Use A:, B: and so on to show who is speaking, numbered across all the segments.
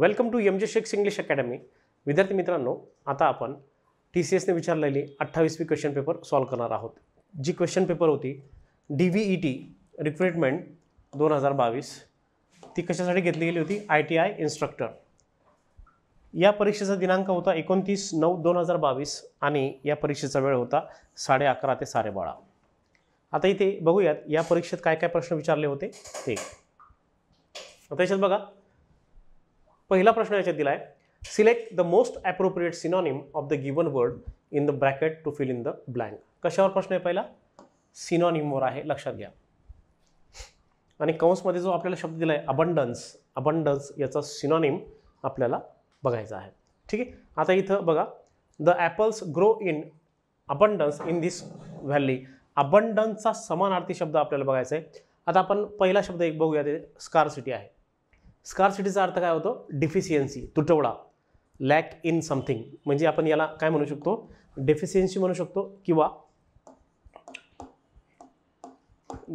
A: Welcome to M J Shaikh's English academy विद्यार्थी मित्रांनो आता आपण टी सी एसने विचारलेली अठ्ठावीसवी क्वेश्चन पेपर सॉल्व करणार आहोत जी क्वेश्चन पेपर होती D V E T recruitment दोन हजार बावीस ती कशासाठी घेतली गेली होती आय टी आय इन्स्ट्रक्टर या परीक्षेचा दिनांक होता एकोणतीस नऊ दोन हजार बावीस आणि या परीक्षेचा वेळ होता साडे अकरा ते साडेबारा आता इथे बघूयात या परीक्षेत काय काय प्रश्न विचारले होते ते आता याच्यात बघा पहिला प्रश्न याच्यात दिला आहे select the most appropriate synonym of the given word in the bracket to fill in the blank कशावर प्रश्न आहे पहिला सिनॉनिमवर आहे लक्षात घ्या आणि कंसमध्ये जो आपल्याला शब्द दिला आहे अबंडन्स अबंडन्स याचा सिनॉनिम आपल्याला बघायचा आहे ठीक आहे आता इथं बघा the apples grow in abundance in this valley अबंडन्सचा समानार्थी शब्द आपल्याला बघायचा आहे आता आपण पहिला शब्द एक बघूया ते स्कार सिटी आहे स्कारसिटीचा अर्थ काय होतो डिफिशियन्सी तुटवडा लॅक इन समथिंग म्हणजे आपण याला काय म्हणू शकतो डेफिशियन्सी म्हणू शकतो किंवा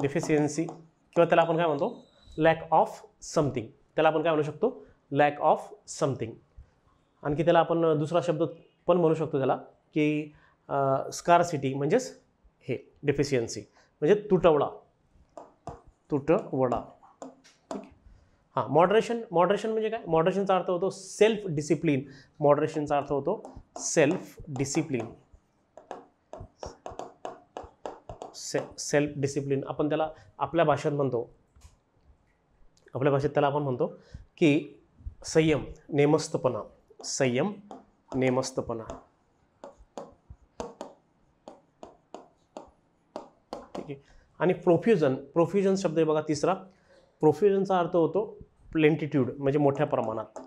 A: डेफिशियन्सी किंवा त्याला आपण काय म्हणतो लॅक ऑफ समथिंग त्याला आपण काय म्हणू शकतो लॅक ऑफ समथिंग आणखी त्याला आपण दुसरा शब्द पण म्हणू शकतो त्याला की सिटी म्हणजेच हे डेफिशियन्सी म्हणजे तुटवडा तुटवडा हां मॉडरेशन मॉडरेशन म्हणजे काय मॉडरेशनचा अर्थ होतो सेल्फ डिसिप्लिन मॉडरेशनचा अर्थ होतो सेल्फ डिसिप्लिन सेल्फ डिसिप्लिन आपण त्याला आपल्या भाषेत म्हणतो आपल्या भाषेत त्याला आपण म्हणतो की संयम नेमस्तपणा संयम नेमस्तपणा ठीक आहे आणि प्रोफ्युजन प्रोफ्युजन शब्द आहे बघा तिसरा प्रोफ्युजनचा अर्थ होतो प्लेंटिट्यूड म्हणजे मोठ्या प्रमाणात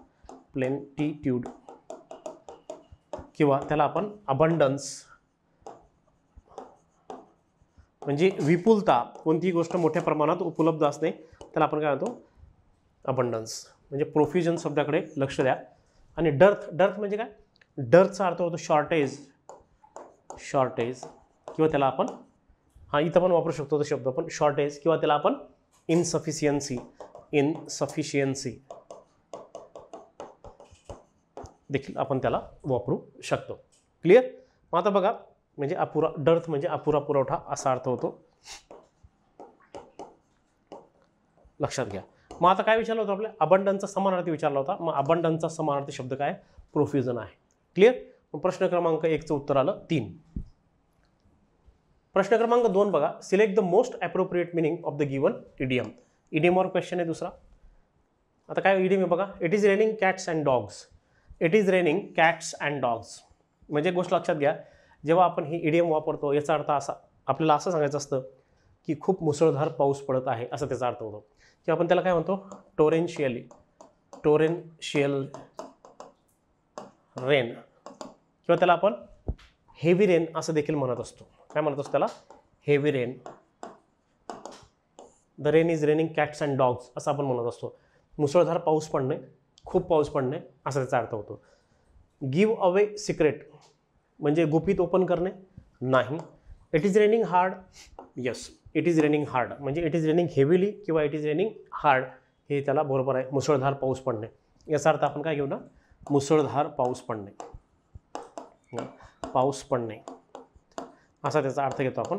A: प्लेंटिट्यूड किंवा त्याला आपण अबंडन्स म्हणजे विपुलता कोणतीही गोष्ट मोठ्या प्रमाणात उपलब्ध असणे त्याला आपण काय म्हणतो अबंडन्स म्हणजे प्रोफ्युजन शब्दाकडे लक्ष द्या आणि डर्थ डर्थ म्हणजे काय डर्थचा अर्थ होतो शॉर्टेज शॉर्टेज किंवा त्याला आपण हा इथं पण वापरू शकतो तो शब्द पण शॉर्टेज किंवा त्याला आपण इनसफिसियन्सी इन सफिशियन्सी देखील आपण त्याला वापरू शकतो क्लिअर मग आता बघा म्हणजे अपुरा डर्थ म्हणजे अपुरा पुरवठा असा अर्थ होतो लक्षात घ्या मग आता काय विचारलं होतं आपल्या अबंडनचा समानार्थी विचारला होता मग अबंडनचा समानार्थी शब्द काय प्रोफ्युजन आहे क्लिअर प्रश्न क्रमांक एकचं उत्तर आलं तीन प्रश्न क्रमांक दोन बघा select the most appropriate meaning of the given idiom ईडीएमवर क्वेश्चन आहे दुसरा आता काय ईडीएम आहे बघा it is raining cats and dogs it is raining cats and dogs म्हणजे गोष्ट लक्षात घ्या जेव्हा आपण ही ईडीएम वापरतो याचा अर्थ असा आपल्याला असं सांगायचं असतं की खूप मुसळधार पाऊस पडत आहे असं त्याचा अर्थ होतो किंवा आपण त्याला काय म्हणतो टोरेन्शियली टोरेन्शियल रेन किंवा त्याला आपण हेवी रेन असं देखील म्हणत असतो काय म्हणत असतो त्याला heavy rain the rain is raining cats and dogs असं आपण म्हणत असतो मुसळधार पाऊस पडणे खूप पाऊस पडणे असा त्याचा अर्थ होतो गिव अवे सिक्रेट म्हणजे गुपित ओपन करणे नाही it is raining hard yes it is raining hard म्हणजे इट इज रेनिंग हेवीली किंवा इट इज रेनिंग हार्ड हे त्याला बरोबर आहे मुसळधार पाऊस पडणे याचा अर्थ आपण काय घेऊ ना मुसळधार पाऊस पडणे पाऊस पडणे असा त्याचा अर्थ घेतो आपण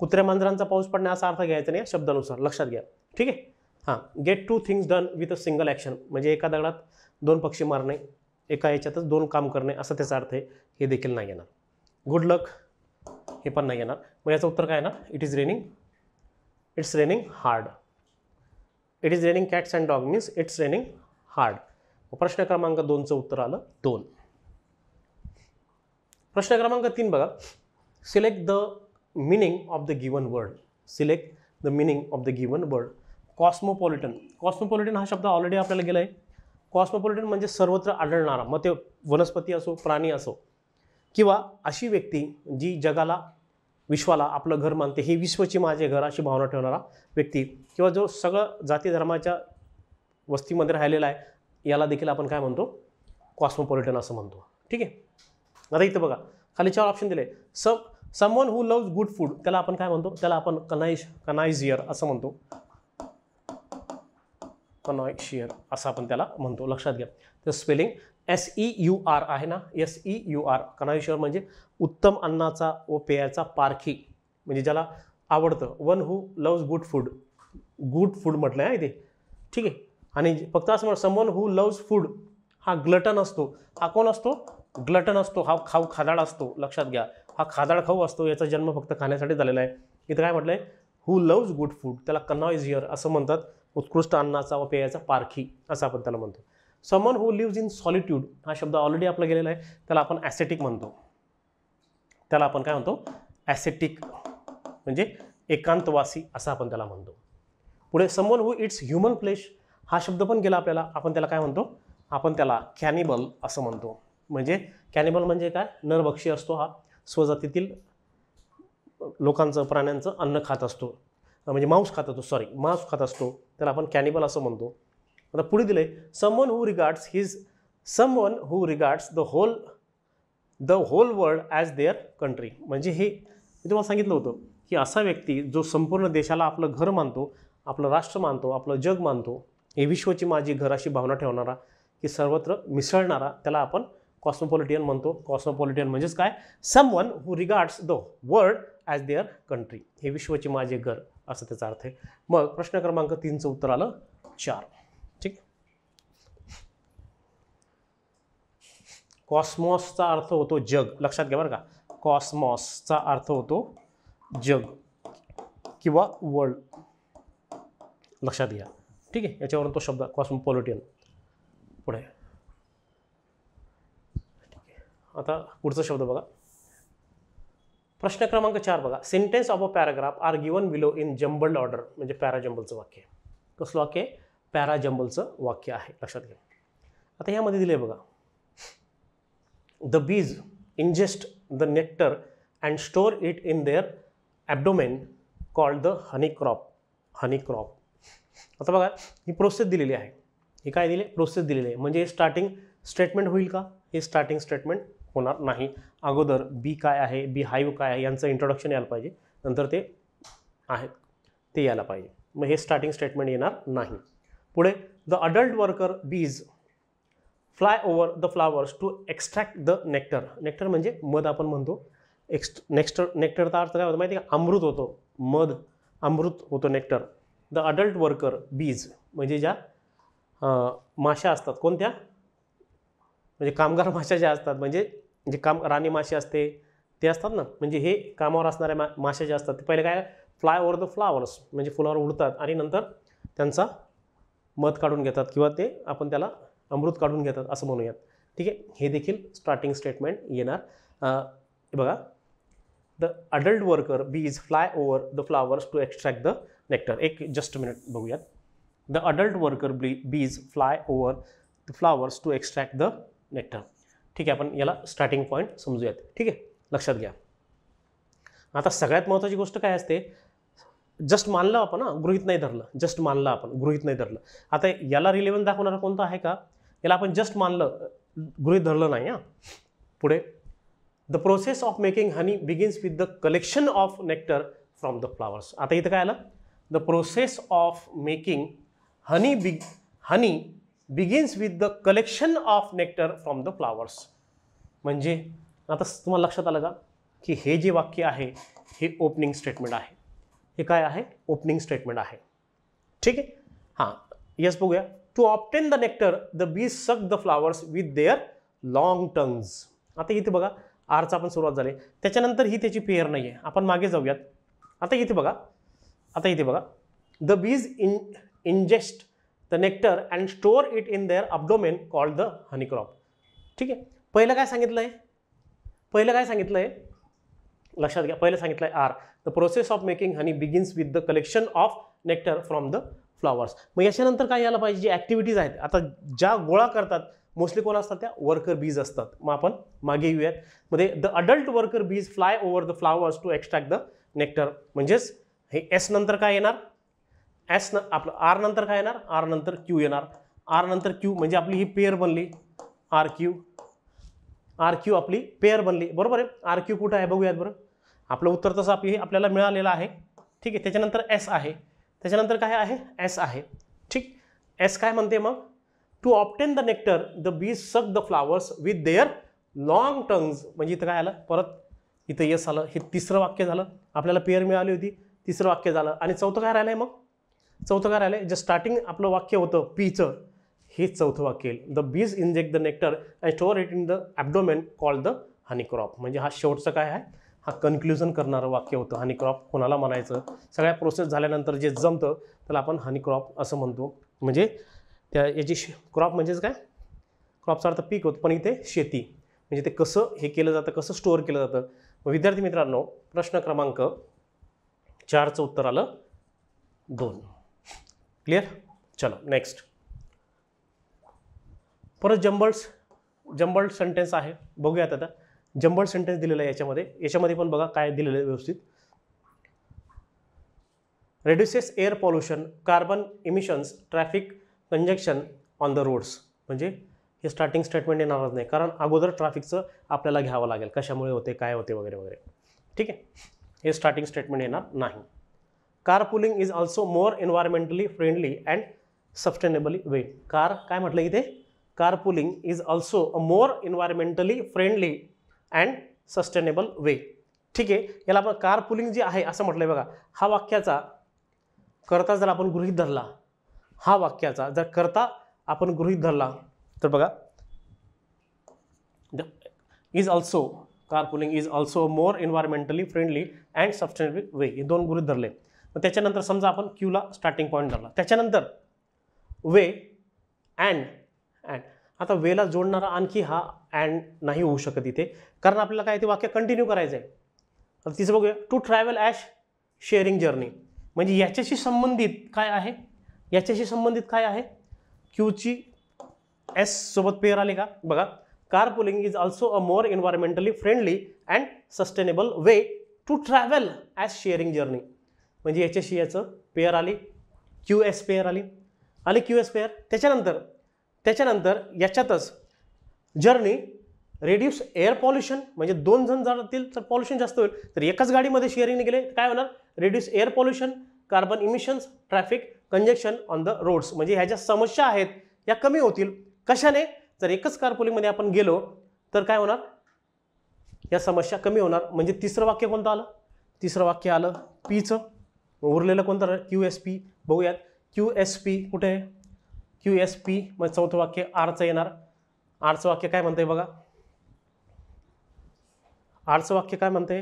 A: कुत्र्या मांजरांचा पाऊस पडणे असा अर्थ घ्यायचा नाही शब्दानुसार लक्षात घ्या ठीक आहे हां get two things done with a single action म्हणजे एका दगडात दोन पक्षी मारणे एका याच्यातच दोन काम करणे असा त्याचा अर्थ आहे हे देखील नाही येणार गुड लक हे पण नाही येणार मग याचं उत्तर काय ना it is raining it's raining hard it is raining cats and dog means it's raining hard प्रश्न क्रमांक दोनचं उत्तर आलं दोन प्रश्न क्रमांक तीन बघा select the meaning of the given word. Select the meaning of the given word. Cosmopolitan cosmopolitan हा शब्द ऑलरेडी आपल्याला गेला आहे कॉस्मोपॉलिटन म्हणजे सर्वत्र आढळणारा मग ते वनस्पती असो प्राणी असो किंवा अशी व्यक्ती जी जगाला विश्वाला आपलं घर मानते हे विश्वची माझे घर अशी भावना ठेवणारा व्यक्ती किंवा जो सगळं जाती धर्माच्या वस्तीमध्ये राहिलेला आहे याला देखील आपण काय म्हणतो कॉस्मोपॉलिटन असं म्हणतो ठीक आहे आता इथं बघा खाली चार ऑप्शन दिले सब someone who loves good food त्याला आपण काय म्हणतो त्याला आपण कनाईश कनायझियर असं म्हणतो कनॉयशियर असं आपण त्याला म्हणतो लक्षात घ्या तर spelling S E U R आहे ना S E U R connoisseur म्हणजे उत्तम अन्नाचा व पेयाचा पारखी म्हणजे ज्याला आवडतं one who loves good food good food म्हटलं आहे ते ठीक आहे आणि फक्त असं म्हण समवन हू लव्ज फूड हा ग्लटन असतो हा कोण असतो ग्लटन असतो हा खाऊ खादाड असतो लक्षात घ्या हा खादाळ खाऊ असतो याचा जन्म फक्त खाण्यासाठी झालेला आहे इथं काय म्हटलं आहे हू लव्ज गुड फूड त्याला कन्ना इज हिअर असं म्हणतात उत्कृष्ट अन्नाचा व पेयाचा पारखी असं आपण त्याला म्हणतो समन हू लिव्ज इन सॉलिट्यूड हा शब्द ऑलरेडी आपला गेलेला आहे त्याला आपण ॲसेटिक म्हणतो त्याला आपण काय म्हणतो ॲसेटिक म्हणजे एकांतवासी असं आपण त्याला म्हणतो पुढे समन हू इट्स ह्युमन फ्लेश हा शब्द पण गेला आपल्याला आपण त्याला काय म्हणतो आपण त्याला कॅनिबल असं म्हणतो म्हणजे कॅनिबल म्हणजे काय नरभक्षी असतो हा स्वजातीतील लोकांचं प्राण्यांचं अन्न खात असतो म्हणजे मांस खात असतो सॉरी मांस खात असतो त्याला आपण कॅनिबल असं म्हणतो आता पुढे दिलं आहे someone who regards his someone who regards the whole the whole world as their country म्हणजे हे मी तुम्हाला सांगितलं होतं की असा व्यक्ती जो संपूर्ण देशाला आपलं घर मानतो आपलं राष्ट्र मानतो आपलं जग मानतो हे विश्वची माझी घर अशी भावना ठेवणारा की सर्वत्र मिसळणारा त्याला आपण कॉस्मोपॉलिटियन म्हणतो कॉस्मोपॉलिटियन म्हणजेच काय someone who regards the world as their country हे विश्वचे माझे घर असं त्याचा अर्थ आहे मग प्रश्न क्रमांक तीनचं उत्तर आलं चार ठीक कॉस्मॉसचा अर्थ होतो जग लक्षात घ्या बरं का कॉस्मॉसचा अर्थ होतो जग किंवा वर्ल्ड लक्षात घ्या ठीक आहे याच्यावरून तो शब्द कॉस्मोपॉलिटियन पुढे आता पुढचं शब्द बघा प्रश्न क्रमांक चार बघा sentence of a paragraph are given below in jumbled order म्हणजे पॅराजंबलचं वाक्य आहे कसलं वाक्य आहे वाक्य आहे लक्षात घ्या आता ह्यामध्ये दिले बघा the bees ingest the nectar and store it in their abdomen called the honey crop honey crop आता बघा ही प्रोसेस दिलेली आहे ही काय दिले प्रोसेस दिलेली आहे म्हणजे स्टार्टिंग स्टेटमेंट होईल का हे स्टार्टिंग स्टेटमेंट होणार नाही अगोदर बी काय आहे बी हाईव काय आहे यांचं इंट्रोडक्शन यायला पाहिजे नंतर ते आहे ते यायला पाहिजे मग हे स्टार्टिंग स्टेटमेंट येणार नाही पुढे the adult worker bees fly over the flowers to extract the nectar nectar म्हणजे मध आपण म्हणतो एक्स्ट नेक्स्टर नेक्टरचा अर्थ काय होतो माहिती का अमृत होतो मध अमृत होतो नेक्टर द अडल्ट वर्कर बीज म्हणजे ज्या माशा असतात कोणत्या म्हणजे कामगार माशा ज्या असतात म्हणजे जे काम राणी मासे असते ते असतात ना म्हणजे हे कामावर असणाऱ्या मा मासे जे असतात ते पहिले काय फ्लाय ओवर द फ्लावर्स म्हणजे फुलावर उडतात आणि नंतर त्यांचा मध काढून घेतात किंवा ते आपण त्याला अमृत काढून घेतात असं म्हणूयात ठीक आहे हे देखील स्टार्टिंग स्टेटमेंट येणार बघा the adult worker bees fly over the flowers to extract the nectar एक जस्ट मिनिट बघूयात the adult worker bee bees fly over the flowers to extract the nectar ठीक आहे आपण याला स्टार्टिंग पॉईंट समजूयात ठीक आहे लक्षात घ्या आता सगळ्यात महत्त्वाची गोष्ट काय असते जस्ट मानलं आपण हां गृहित नाही धरलं जस्ट मानलं आपण गृहित नाही धरलं आता याला रिलेवन दाखवणारा कोणतं आहे का याला आपण जस्ट मानलं गृहित धरलं नाही हां पुढे the process of making honey begins with the collection of nectar from the flowers आता इथं काय आलं the process of making honey big honey begins with the collection of nectar from the flowers म्हणजे आता तुम्हाला लक्षात आलं का की हे जे वाक्य आहे हे ओपनिंग स्टेटमेंट आहे हे काय आहे ओपनिंग स्टेटमेंट आहे ठीक आहे हां यस बघूया to obtain the nectar the bees suck the flowers with their long tongues आता इथे बघा आरचं आपण सुरुवात झाली त्याच्यानंतर ही त्याची पेअर नाही आहे आपण मागे जाऊयात आता इथे बघा आता इथे बघा the bees in ingest the nectar and store it in their abdomen called the honey crop ठीक आहे पहिलं काय सांगितलं आहे पहिलं काय सांगितलं आहे लक्षात घ्या पहिलं सांगितलं आहे R the process of making honey begins with the collection of nectar from the flowers मग याच्यानंतर काय यायला पाहिजे जे ॲक्टिव्हिटीज आहेत आता ज्या गोळा करतात मोस्टली कोण असतात त्या वर्कर बीज असतात मग आपण मागे येऊयात मध्ये the adult worker bees fly over the flowers to extract the nectar म्हणजेच हे एस नंतर काय येणार एस न आपलं आर नंतर काय येणार आर नंतर क्यू येणार आर नंतर क्यू म्हणजे आपली ही पेअर बनली आर क्यू आर क्यू आपली पेअर बनली बरोबर आहे आर क्यू कुठं आहे बघूयात बरं आपलं उत्तर तसं आपली आपल्याला मिळालेलं आहे ठीक आहे त्याच्यानंतर एस आहे त्याच्यानंतर काय आहे एस आहे ठीक एस काय म्हणते मग to obtain the nectar the bees suck the flowers with their long tongues म्हणजे इथं काय आलं परत इथं यस आलं हे तिसरं वाक्य झालं आपल्याला पेअर मिळाली होती तिसरं वाक्य झालं आणि चौथं काय राहिलं आहे मग चौथं काय राहिलं जे स्टार्टिंग आपलं वाक्य होतं पीचं हे चौथं वाक्य येईल the bees inject the nectar and store it in the abdomen call the crop म्हणजे हा शेवटचं काय आहे हा कन्क्लुजन करणारं वाक्य होतं क्रॉप कोणाला म्हणायचं सगळ्या प्रोसेस झाल्यानंतर जे जमतं त्याला आपण क्रॉप असं म्हणतो म्हणजे त्या याची क्रॉप म्हणजेच काय क्रॉपचा अर्थ पीक होतं पण इथे शेती म्हणजे ते कसं हे केलं जातं कसं स्टोअर केलं जातं विद्यार्थी मित्रांनो प्रश्न क्रमांक चारचं उत्तर आलं दोन क्लियर चलो नेक्स्ट परत जंबल्स जंबल्ड सेंटेन्स आहे बघूयात आता जंबल्ड सेंटेन्स दिलेला आहे याच्यामध्ये याच्यामध्ये पण बघा काय दिलेलं आहे व्यवस्थित reduces air pollution carbon emissions traffic congestion on the roads म्हणजे हे स्टार्टिंग स्टेटमेंट येणारच नाही कारण अगोदर ट्रॅफिकचं आपल्याला घ्यावं लागेल कशामुळे होते काय होते वगैरे वगैरे ठीक आहे हे स्टार्टिंग स्टेटमेंट येणार नाही pooling is also more environmentally friendly and sustainably way car काय म्हटलं इथे carpooling is also a more environmentally friendly and sustainable way ठीक आहे याला आपण कार पुलिंग जे आहे असं म्हटलं बघा हा वाक्याचा करता जर आपण गृहीत धरला हा वाक्याचा जर करता आपण गृहीत धरला तर बघा is also pooling is also more environmentally friendly and sustainable way हे दोन गृहित धरले मग त्याच्यानंतर समजा आपण क्यूला स्टार्टिंग पॉईंट धरला त्याच्यानंतर वे अँड अँड आता वेला जोडणारा आणखी हा अँड नाही होऊ शकत इथे कारण आपल्याला काय ते वाक्य कंटिन्यू करायचं आहे तर तिचं बघूया to travel as sharing journey म्हणजे याच्याशी संबंधित काय आहे याच्याशी संबंधित काय आहे क्यूची एस सोबत पेअर आले का बघा car pooling is also a more environmentally friendly and sustainable way to travel as sharing journey म्हणजे याच्याशी याचं पेअर आली क्यू एस पेअर आली आली क्यू एस पेअर त्याच्यानंतर त्याच्यानंतर याच्यातच जर्नी रेड्यूस एअर पॉल्युशन म्हणजे दोन जण जातील तर पॉल्युशन जास्त होईल तर एकाच गाडीमध्ये शेअरिंगने गेले काय होणार reduce air pollution carbon emissions traffic congestion on the roads म्हणजे ह्या ज्या समस्या आहेत या कमी होतील कशाने जर एकच पोलिंगमध्ये आपण गेलो तर काय होणार या समस्या कमी होणार म्हणजे तिसरं वाक्य कोणतं आलं तिसरं वाक्य आलं पीचं उरलेला कोणता क्यू एस पी बघूयात क्यू एस पी कुठे आहे क्यू एस पी मग चौथं वाक्य आरचं येणार आरचं वाक्य काय म्हणते बघा आरचं वाक्य काय म्हणते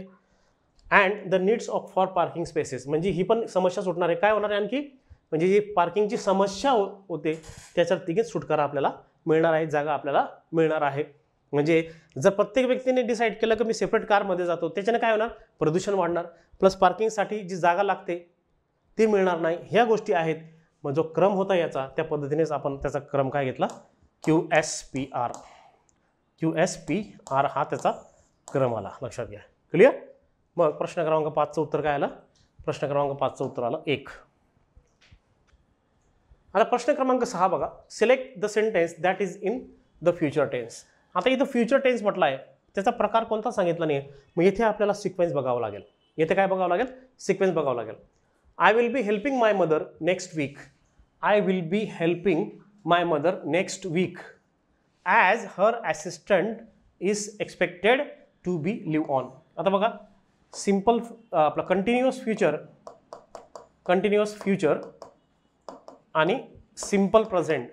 A: and the needs of for parking spaces म्हणजे ही पण समस्या सुटणार आहे काय होणार आहे आणखी म्हणजे जी पार्किंगची समस्या हो-, होते त्याच्यावर तिघेच सुटकारा आपल्याला मिळणार आहे जागा आपल्याला मिळणार आहे म्हणजे जर प्रत्येक व्यक्तीने डिसाईड केलं की मी सेपरेट कारमध्ये जातो त्याच्याने काय होणार प्रदूषण वाढणार प्लस पार्किंगसाठी जी जागा लागते ती मिळणार नाही ह्या गोष्टी आहेत मग जो क्रम होता याचा त्या पद्धतीनेच आपण त्याचा क्रम काय घेतला Q S P R Q S P R हा त्याचा क्रम आला लक्षात घ्या क्लिअर मग प्रश्न क्रमांक पाचचं उत्तर काय आलं प्रश्न क्रमांक पाचचं उत्तर आलं एक आता प्रश्न क्रमांक सहा बघा select the sentence that is in the future tense आता इथं फ्युचर टेन्स म्हटला आहे त्याचा प्रकार कोणता सांगितला नाही मग इथे आपल्याला सिक्वेन्स बघावं लागेल येथे काय बघावं लागेल सिक्वेन्स बघावं लागेल I will be helping my mother next week I will be helping my mother next week as her assistant is expected to be leave on आता बघा सिम्पल आपलं कंटिन्युअस फ्युचर कंटिन्युअस फ्युचर आणि simple present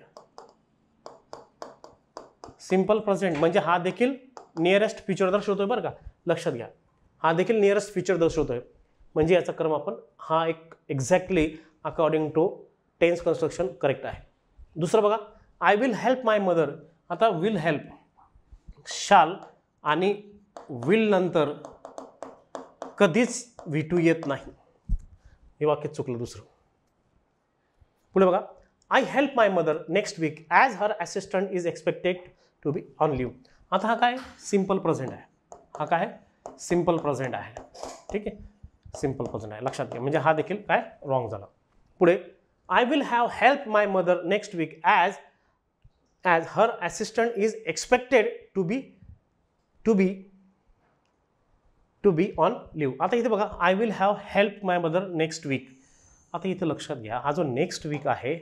A: simple present म्हणजे हा देखील nearest future दर्शवतोय बरं का लक्षात घ्या हा देखील नियरेस्ट फ्युचर दर्शवतोय म्हणजे याचा क्रम आपण हा एक exactly according to tense construction correct आहे दुसरं बघा I will help my mother आता विल हेल्प शाल आणि विल नंतर कधीच विटू येत नाही हे वाक्य चुकलं दुसरं पुढे बघा I help my mother next week as her assistant is expected to be on leave आता हा काय सिम्पल प्रेझेंट आहे हा काय सिम्पल प्रेझेंट आहे ठीक आहे सिंपल प्रेझेंट आहे लक्षात घ्या म्हणजे हा देखील काय रॉंग झाला पुढे I will have help my mother next week as as her assistant is expected to be to be to be on leave आता इथे बघा I will have help my mother next week आता इथे लक्षात घ्या हा जो नेक्स्ट वीक आहे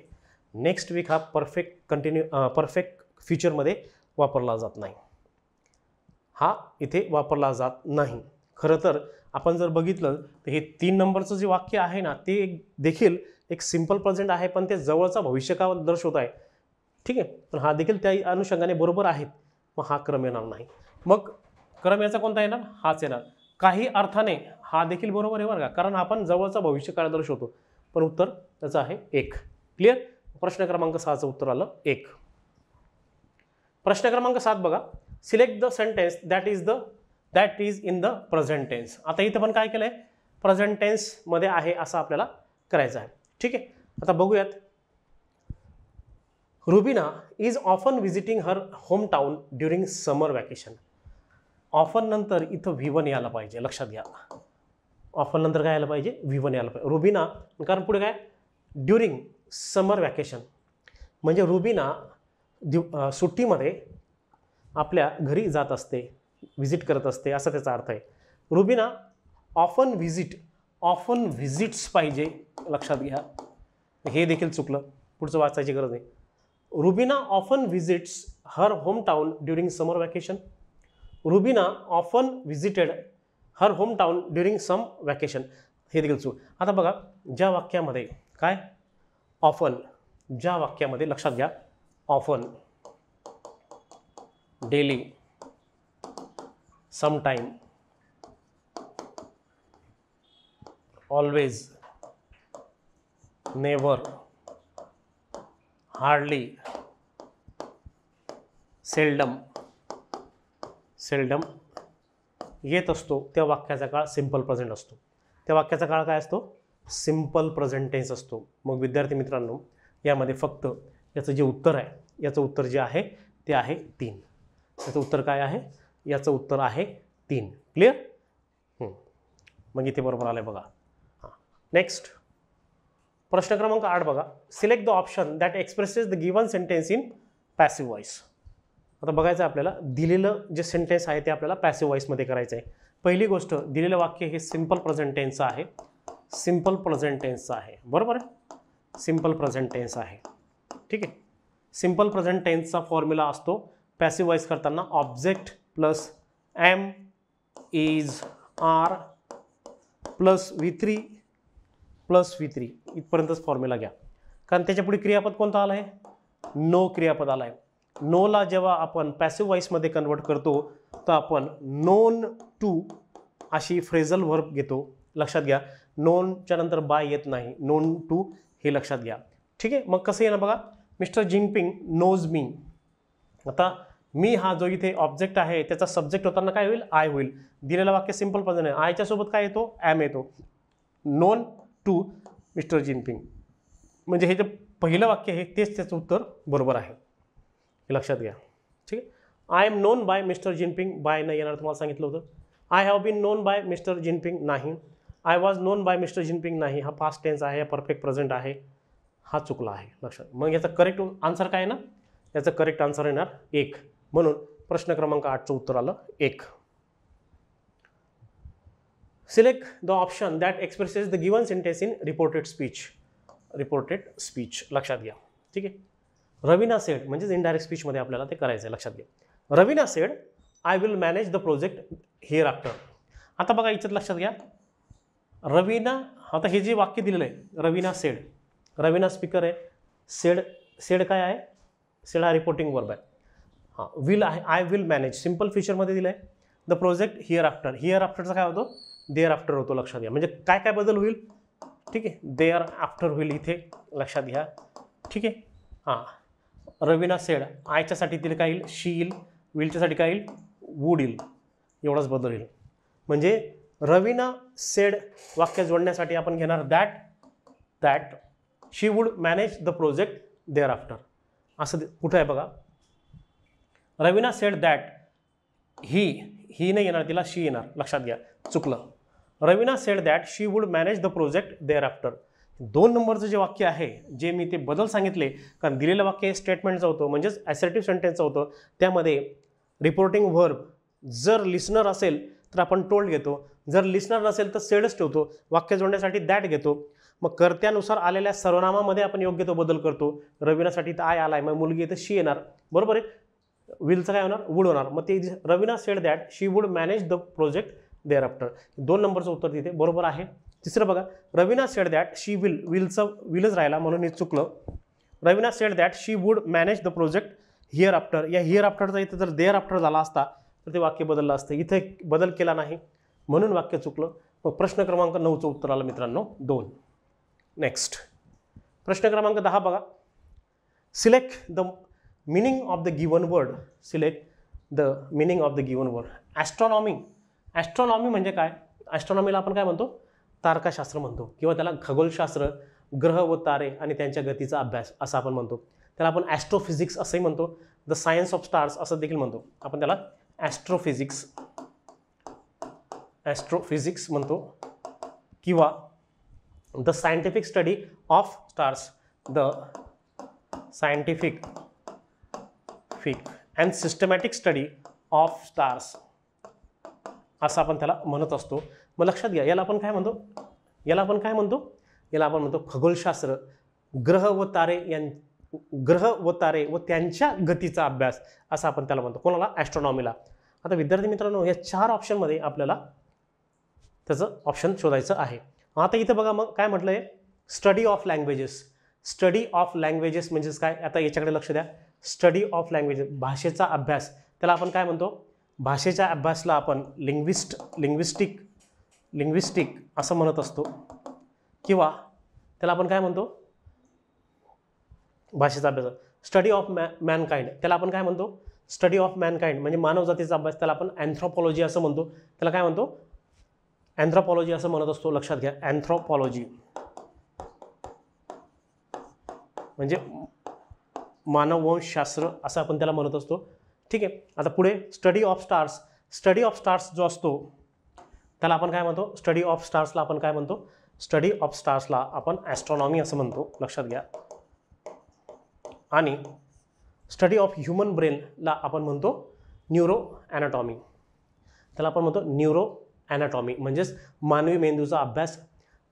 A: नेक्स्ट वीक हा परफेक्ट कंटिन्यू परफेक्ट फ्युचरमध्ये वापरला जात नाही हा इथे वापरला जात नाही खरं तर आपण जर बघितलं तर हे तीन नंबरचं जे वाक्य आहे ना ते एक देखील एक सिम्पल प्रेझेंट आहे पण ते जवळचा भविष्यकाळ दर्शवत आहे ठीक आहे पण हा देखील त्या अनुषंगाने बरोबर आहेत मग हा क्रम येणार नाही मग क्रम याचा कोणता येणार हाच येणार काही अर्थाने हा देखील बरोबर आहे बरं का कारण आपण जवळचा भविष्यकाळ दर्शवतो पण उत्तर त्याचं आहे एक क्लिअर प्रश्न क्रमांक सहाचं उत्तर आलं एक प्रश्न क्रमांक सात बघा select the sentence that is the that is in the present tense आता इथं पण काय केलं आहे प्रेझेंट टेन्समध्ये आहे असं आपल्याला करायचं आहे ठीक आहे आता बघूयात Rubina is often visiting her home town during summer vacation often नंतर इथं व्हिवन यायला पाहिजे लक्षात घ्या ऑफन नंतर काय यायला पाहिजे व्हिवन यायला पाहिजे रुबिना कारण पुढे काय ड्युरिंग समर वॅकेशन म्हणजे रुबिना दिव सुट्टीमध्ये आपल्या घरी जात असते व्हिजिट करत असते असा त्याचा अर्थ आहे Rubina often visit often visits पाहिजे लक्षात घ्या हे देखील चुकलं पुढचं वाचायची गरज नाही Rubina often visits her home town during summer vacation Rubina often visited her home town during some vacation हे देखील चुक आता बघा ज्या वाक्यामध्ये काय ऑफन ज्या वाक्यामध्ये लक्षात घ्या often daily sometime always never hardly seldom, seldom, येत असतो त्या वाक्याचा काळ सिंपल प्रेझेंट असतो त्या वाक्याचा काळ काय असतो सिम्पल प्रेझेंटेन्स असतो मग विद्यार्थी मित्रांनो यामध्ये फक्त याचं जे उत्तर आहे याचं उत्तर जे आहे ते आहे तीन याचं उत्तर काय आहे याचं उत्तर आहे तीन क्लिअर मग इथे बरोबर आलं बघा नेक्स्ट प्रश्न क्रमांक आठ बघा select the option that expresses the given sentence in passive voice आता बघायचं आहे आपल्याला दिलेलं जे सेंटेन्स आहे ते आपल्याला पॅसिव व्हॉइसमध्ये करायचं आहे पहिली गोष्ट दिलेलं वाक्य हे सिम्पल प्रेझेंट आहे सिम्पल प्रेझेंट आहे बरोबर आहे सिम्पल प्रेझेंट आहे ठीक आहे सिम्पल प्रेझेंट टेन्सचा फॉर्म्युला असतो पॅसिव वाईज करताना object plus am is are plus V three plus V three इथपर्यंतच फॉर्म्युला घ्या कारण त्याच्यापुढे क्रियापद कोणतं आला आहे नो क्रियापद आलं आहे नोला जेव्हा आपण पॅसिव कन्वर्ट करतो तर आपण नोन टू अशी फ्रेझल वर्ब घेतो लक्षात घ्या नोनच्या नंतर बाय येत नाही नोन टू हे लक्षात घ्या ठीक आहे मग कसं येणार बघा मिस्टर जिंगपिंग नोज मी आता मी हा जो इथे ऑब्जेक्ट आहे त्याचा सब्जेक्ट होताना काय होईल आय होईल दिलेलं वाक्य सिम्पल पद्धतीने आहे आयच्या सोबत काय येतो ॲम येतो नोन टू मिस्टर जिनपिंग म्हणजे हे जे पहिलं वाक्य आहे तेच त्याचं उत्तर बरोबर आहे हे लक्षात घ्या ठीक आहे I am known by Mr Jinping by नाही येणार तुम्हाला सांगितलं होतं I have been known by Mr Jinping नाही I was known by Mr Jinping नाही हा पास्ट टेन्स आहे हा परफेक्ट प्रेझेंट आहे हा चुकला आहे लक्षात मग याचा करेक्ट आन्सर काय ना याचं करेक्ट आन्सर येणार एक म्हणून प्रश्न क्रमांक आठचं उत्तर आलं एक select the option that expresses the given sentence in reported speech reported speech लक्षात घ्या ठीक आहे रवीना सेड म्हणजेच इनडायरेक्ट स्पीचमध्ये आपल्याला ते करायचं आहे लक्षात घ्या Raveena said I will manage the project hereafter आता बघा इच्छित लक्षात घ्या रवीना आता हे जे वाक्य दिलेलं आहे रवीना सेड रवीना स्पीकर आहे सेड सेड काय आहे सेड हा रिपोर्टिंग वर्ब आहे हां विल आहे आय विल मॅनेज सिम्पल फ्युचरमध्ये दिलं आहे the project hereafter here आफ्टरचा काय होतो देअर आफ्टर होतो लक्षात घ्या म्हणजे काय काय बदल होईल ठीक आहे देअर आफ्टर होईल इथे लक्षात घ्या ठीक आहे हां रवीना सेड आयच्यासाठी तिला काय येईल शी येईल विलच्यासाठी काय येईल वूड येईल एवढाच बदल येईल म्हणजे रवीना सेड वाक्य जोडण्यासाठी आपण घेणार that that she would manage the project thereafter असं कुठं आहे बघा Raveena said that he he नाही येणार तिला शी येणार लक्षात घ्या चुकलं Raveena said that she would manage the project thereafter दोन नंबरचं जे वाक्य आहे जे मी ते बदल सांगितले कारण दिलेलं वाक्य हे स्टेटमेंटचं होतं म्हणजेच ॲसेटिव्ह सेंटेन्सचं होतं त्यामध्ये रिपोर्टिंग व्हर्ब जर लिस्नर असेल तर आपण टोल्ड घेतो जर लिस्नर नसेल तर सेडच ठेवतो वाक्य जोडण्यासाठी दॅट घेतो मग कर्त्यानुसार आलेल्या सर्वनामामध्ये आपण योग्य तो बदल करतो रवीनासाठी तर आय आलाय मग मुलगी इथं शी येणार बरोबर आहे विलचं काय होणार वूड होणार मग ते Raveena said that she would manage the project thereafter दोन नंबरचं उत्तर तिथे बरोबर आहे तिसरं बघा Raveena said that she will विलचं विलच राहिला म्हणून हे चुकलं Raveena said that she would manage the project hereafter या हिअर आफ्टरचा इथं जर देअर आफ्टर झाला असता तर ते वाक्य बदललं असतं इथे बदल केला नाही म्हणून वाक्य चुकलं मग प्रश्न क्रमांक नऊचं उत्तर आलं मित्रांनो दोन नेक्स्ट प्रश्न क्रमांक दहा बघा select the meaning of the given word select the meaning of the given word astronomy astronomy म्हणजे काय ॲस्ट्रॉनॉमीला आपण काय म्हणतो तारकाशास्त्र म्हणतो किंवा त्याला खगोलशास्त्र ग्रह व तारे आणि त्यांच्या गतीचा अभ्यास असं आपण म्हणतो त्याला आपण ॲस्ट्रोफिजिक्स असंही म्हणतो द सायन्स ऑफ स्टार्स असं देखील म्हणतो आपण त्याला ॲस्ट्रोफिजिक्स ॲस्ट्रोफिजिक्स म्हणतो किंवा the scientific study of stars the scientific फिक and systematic study of stars असं आपण त्याला म्हणत असतो मग लक्षात घ्या याला आपण काय म्हणतो याला आपण काय म्हणतो याला आपण म्हणतो खगोलशास्त्र ग्रह व तारे यां ग्रह व तारे व त्यांच्या गतीचा अभ्यास असा आपण त्याला म्हणतो कोणाला ॲस्ट्रॉनॉमीला आता विद्यार्थी मित्रांनो या चार ऑप्शनमध्ये आपल्याला त्याचं ऑप्शन शोधायचं आहे आता इथं बघा मग काय म्हटलं आहे study of languages study of languages म्हणजेच काय आता याच्याकडे लक्ष द्या स्टडी ऑफ लँग्वेजेस भाषेचा अभ्यास त्याला आपण काय म्हणतो भाषेच्या अभ्यासला आपण लिंग्विस्ट लिंग्विस्टिक लिंग्विस्टिक असं म्हणत असतो किंवा त्याला आपण काय म्हणतो भाषेचा अभ्यास स्टडी ऑफ मॅ मॅनकाइंड त्याला आपण काय म्हणतो स्टडी ऑफ मॅनकाइंड म्हणजे मानवजातीचा अभ्यास त्याला आपण अँथ्रोपॉलॉजी असं म्हणतो त्याला काय म्हणतो अँथ्रोपॉलॉजी असं म्हणत असतो लक्षात घ्या अँथ्रोपॉलॉजी म्हणजे मानववंशास्त्र असं आपण त्याला म्हणत असतो ठीक आहे आता पुढे study of stars study of stars जो असतो त्याला आपण काय म्हणतो स्टडी ऑफ स्टार्सला आपण काय म्हणतो स्टडी ऑफ स्टार्सला आपण ॲस्ट्रॉनॉमी असं म्हणतो लक्षात घ्या आणि स्टडी ऑफ ह्युमन ब्रेनला आपण म्हणतो न्यूरो ॲनाटॉमी त्याला आपण म्हणतो न्यूरो ॲनाटॉमी म्हणजेच मानवी मेंदूचा अभ्यास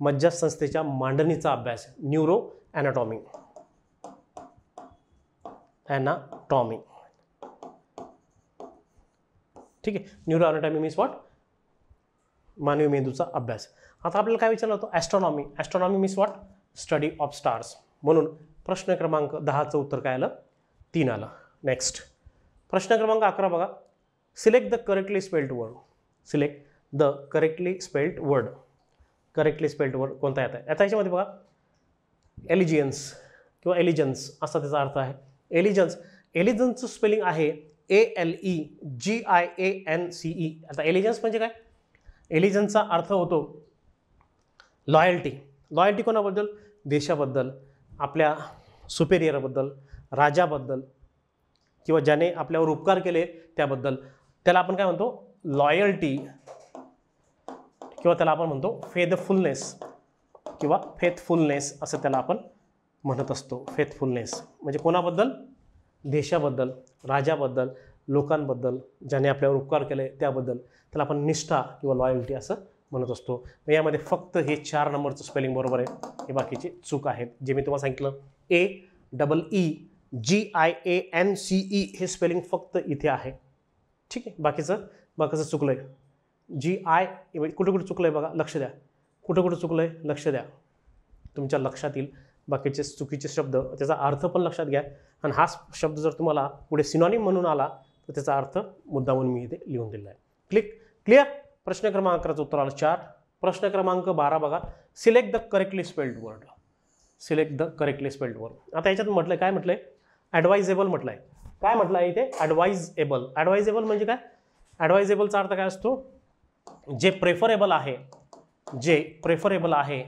A: मज्जा संस्थेच्या मांडणीचा अभ्यास न्यूरो ॲनाटॉमी ॲनाटॉमी ठीक आहे न्यूरो ॲनाटॉमी मीन्स वॉट मानवी मेंदूचा अभ्यास आता आपल्याला काय विचारलं होतं astronomy astronomy means what study of stars म्हणून प्रश्न क्रमांक दहाचं उत्तर काय आलं तीन आलं नेक्स्ट प्रश्न क्रमांक अकरा बघा select the correctly spelled word select the correctly spelled word correctly spelled word कोणता येत आहे आता याच्यामध्ये बघा एलिजियन्स किंवा एलिजन्स असा त्याचा अर्थ आहे एलिजन्स एलिजन्सचं स्पेलिंग आहे A L E G I A N C E आता एलिजन्स म्हणजे काय एलिजन्सचा अर्थ होतो लॉयल्टी लॉयल्टी कोणाबद्दल देशाबद्दल आपल्या सुपेरियरबद्दल राजाबद्दल किंवा ज्याने आपल्यावर उपकार केले त्याबद्दल त्याला आपण काय म्हणतो लॉयल्टी किंवा त्याला आपण म्हणतो फेदफुलनेस किंवा फेथफुलनेस असं त्याला आपण म्हणत असतो फेथफुलनेस म्हणजे कोणाबद्दल देशाबद्दल राजाबद्दल लोकांबद्दल ज्याने आपल्यावर उपकार केले त्याबद्दल त्याला आपण निष्ठा किंवा लॉयल्टी असं म्हणत असतो यामध्ये फक्त हे चार नंबरचं स्पेलिंग बरोबर आहे हे बाकीचे चूक आहेत जे मी तुम्हाला सांगितलं A double E G I A N C E हे स्पेलिंग फक्त इथे आहे ठीक आहे बाकीचं बाकीचं चुकलं आहे जी आय म्हणजे कुठं कुठं चुकलं आहे बघा लक्ष द्या कुठं कुठं चुकलं आहे लक्ष द्या तुमच्या लक्षात येईल बाकीचे चुकीचे शब्द त्याचा अर्थ पण लक्षात घ्या आणि हा शब्द जर तुम्हाला पुढे सिनॉनिम म्हणून आला तर त्याचा अर्थ मुद्दा म्हणून मी इथे लिहून दिला आहे क्लिक क्लिअर प्रश्न क्रमांकाचं उत्तर आलं चार प्रश्न क्रमांक बारा बघा select the correctly spelled word select the correctly spelled word आता याच्यात म्हटलं काय म्हटलं आहे ॲडवायझेबल म्हटलं आहे काय म्हटलं आहे इथे ॲडवायजेबल ॲडवायझेबल म्हणजे काय ॲडवायजेबलचा अर्थ काय असतो जे प्रेफरेबल आहे जे प्रेफरेबल आहे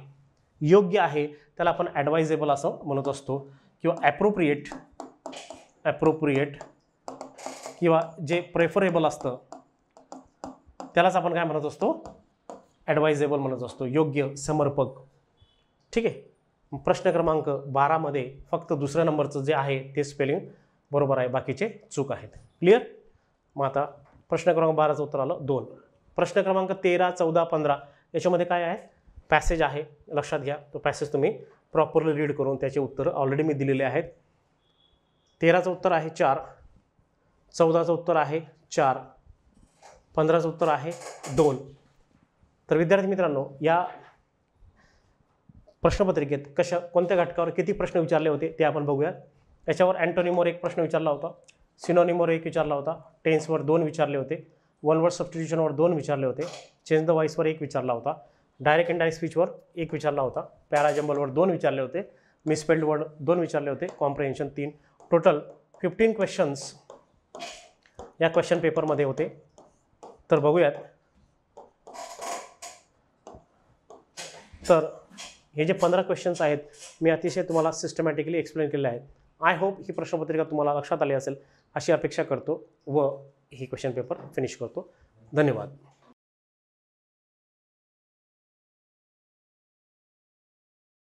A: योग्य आहे त्याला आपण ॲडवायजेबल असं म्हणत असतो किंवा ॲप्रोप्रिएट ॲप्रोप्रिएट किंवा जे प्रेफरेबल असतं त्यालाच आपण काय म्हणत असतो ॲडवायजेबल म्हणत असतो योग्य समर्पक ठीक आहे प्रश्न क्रमांक बारामध्ये फक्त दुसऱ्या नंबरचं जे आहे ते स्पेलिंग बरोबर आहे बाकीचे चूक आहेत क्लिअर मग आता प्रश्न क्रमांक बाराचं उत्तर आलं दोन प्रश्न क्रमांक तेरा चौदा पंधरा याच्यामध्ये काय आहे पॅसेज आहे लक्षात घ्या तो पॅसेज तुम्ही प्रॉपरली रीड करून त्याचे उत्तर ऑलरेडी मी दिलेले आहेत तेराचं उत्तर आहे चार चौदाचं उत्तर आहे चार पंधराचं उत्तर आहे दोन तर विद्यार्थी मित्रांनो या प्रश्नपत्रिकेत कशा कोणत्या घटकावर किती प्रश्न विचारले होते ते आपण बघूया याच्यावर अँटोनिमोर एक प्रश्न विचारला होता सिनोनिमोर एक विचारला होता टेन्सवर दोन विचारले होते वन सब्स्टिट्यूशन सबस्टिट्यूशनवर दोन विचारले होते चेंज द वॉईसवर एक विचारला होता डायरेक्ट अँड डायरेक्ट स्पीचवर एक विचारला होता पॅराजम्बलवर दोन विचारले होते मिसपेल्ड वर्ड दोन विचारले होते कॉम्प्रिहेन्शन तीन टोटल फिफ्टीन क्वेश्चन्स या क्वेश्चन पेपरमध्ये होते तर बघूयात तर हे जे पंधरा क्वेश्चन्स आहेत मी अतिशय तुम्हाला सिस्टमॅटिकली एक्सप्लेन केले आहेत आय होप ही प्रश्नपत्रिका तुम्हाला लक्षात आली असेल अशी अपेक्षा करतो व ही क्वेश्चन पेपर फिनिश करतो धन्यवाद